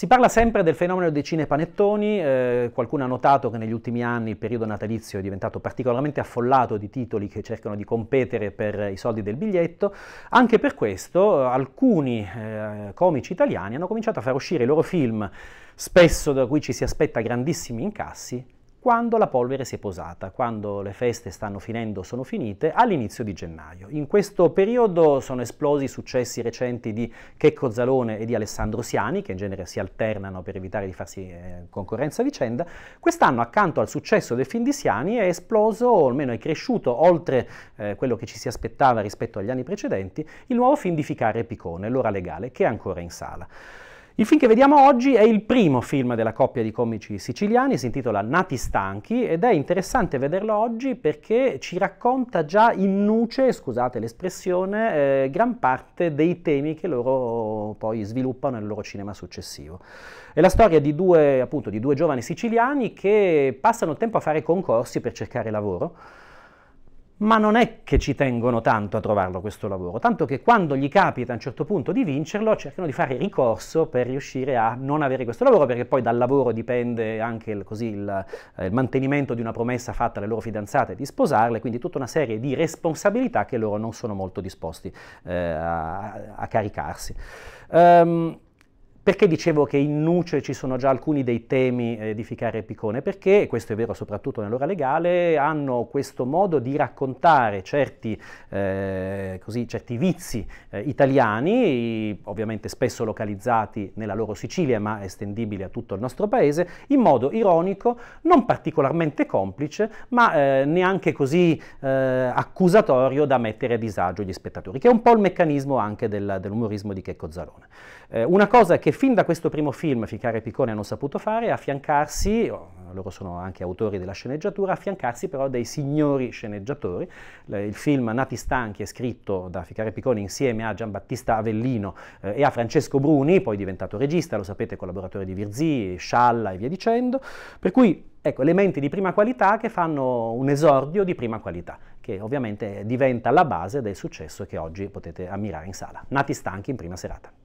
Si parla sempre del fenomeno dei cinepanettoni, eh, qualcuno ha notato che negli ultimi anni il periodo natalizio è diventato particolarmente affollato di titoli che cercano di competere per i soldi del biglietto, anche per questo eh, alcuni eh, comici italiani hanno cominciato a far uscire i loro film, spesso da cui ci si aspetta grandissimi incassi, quando la polvere si è posata, quando le feste stanno finendo, sono finite, all'inizio di gennaio. In questo periodo sono esplosi i successi recenti di Checco Zalone e di Alessandro Siani, che in genere si alternano per evitare di farsi eh, concorrenza a vicenda. Quest'anno, accanto al successo del film di Siani, è esploso, o almeno è cresciuto, oltre eh, quello che ci si aspettava rispetto agli anni precedenti, il nuovo film di Ficare Picone, L'ora legale, che è ancora in sala. Il film che vediamo oggi è il primo film della coppia di comici siciliani, si intitola Nati Stanchi ed è interessante vederlo oggi perché ci racconta già in nuce, scusate l'espressione, eh, gran parte dei temi che loro poi sviluppano nel loro cinema successivo. È la storia di due, appunto, di due giovani siciliani che passano il tempo a fare concorsi per cercare lavoro ma non è che ci tengono tanto a trovarlo questo lavoro, tanto che quando gli capita a un certo punto di vincerlo cercano di fare ricorso per riuscire a non avere questo lavoro, perché poi dal lavoro dipende anche il, così, il, eh, il mantenimento di una promessa fatta alle loro fidanzate di sposarle, quindi tutta una serie di responsabilità che loro non sono molto disposti eh, a, a, caricarsi. Um, perché dicevo che in nuce ci sono già alcuni dei temi eh, di Ficare e Piccone? Perché, e questo è vero soprattutto nell'ora legale, hanno questo modo di raccontare certi, eh, così, certi vizi eh, italiani, ovviamente spesso localizzati nella loro Sicilia, ma estendibili a tutto il nostro paese, in modo ironico, non particolarmente complice, ma eh, neanche così eh, accusatorio da mettere a disagio gli spettatori, che è un po' il meccanismo anche del, dell'umorismo di Checco Zalone. Eh, una cosa che che fin da questo primo film Ficare e Piccone hanno saputo fare, affiancarsi, loro sono anche autori della sceneggiatura, affiancarsi però dei signori sceneggiatori. Il film Nati Stanchi è scritto da Ficare e Piccone insieme a Giambattista Avellino eh, e a Francesco Bruni, poi diventato regista, lo sapete, collaboratore di Virzì, Scialla e via dicendo. Per cui Ecco, elementi di prima qualità che fanno un esordio di prima qualità, che ovviamente diventa la base del successo che oggi potete ammirare in sala. Nati stanchi in prima serata.